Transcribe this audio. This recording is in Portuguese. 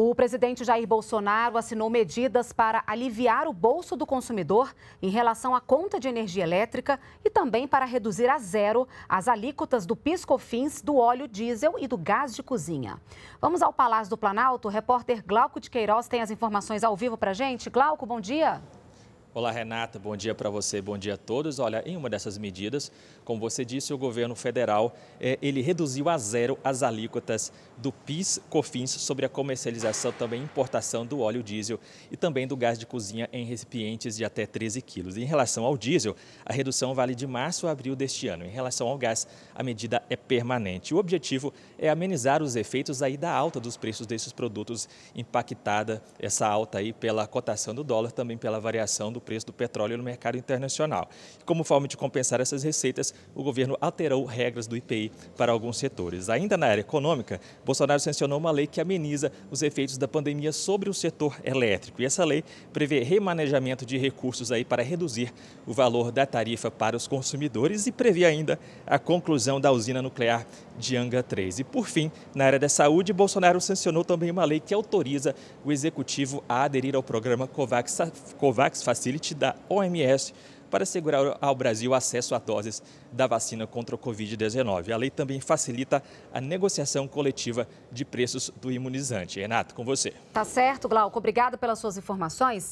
O presidente Jair Bolsonaro assinou medidas para aliviar o bolso do consumidor em relação à conta de energia elétrica e também para reduzir a zero as alíquotas do piscofins, do óleo diesel e do gás de cozinha. Vamos ao Palácio do Planalto. O repórter Glauco de Queiroz tem as informações ao vivo para a gente. Glauco, bom dia. Olá, Renata. Bom dia para você, bom dia a todos. Olha, em uma dessas medidas, como você disse, o governo federal eh, ele reduziu a zero as alíquotas do PIS, COFINS sobre a comercialização também importação do óleo diesel e também do gás de cozinha em recipientes de até 13 quilos. Em relação ao diesel, a redução vale de março a abril deste ano. Em relação ao gás, a medida é permanente. O objetivo é amenizar os efeitos aí da alta dos preços desses produtos impactada essa alta aí pela cotação do dólar, também pela variação do do preço do petróleo no mercado internacional. Como forma de compensar essas receitas, o governo alterou regras do IPI para alguns setores. Ainda na área econômica, Bolsonaro sancionou uma lei que ameniza os efeitos da pandemia sobre o setor elétrico. E essa lei prevê remanejamento de recursos aí para reduzir o valor da tarifa para os consumidores e prevê ainda a conclusão da usina nuclear de Anga 3. E por fim, na área da saúde, Bolsonaro sancionou também uma lei que autoriza o executivo a aderir ao programa COVAX, COVAX Facility Facility da OMS para assegurar ao Brasil acesso a doses da vacina contra o Covid-19. A lei também facilita a negociação coletiva de preços do imunizante. Renato, com você. Tá certo, Glauco. Obrigada pelas suas informações.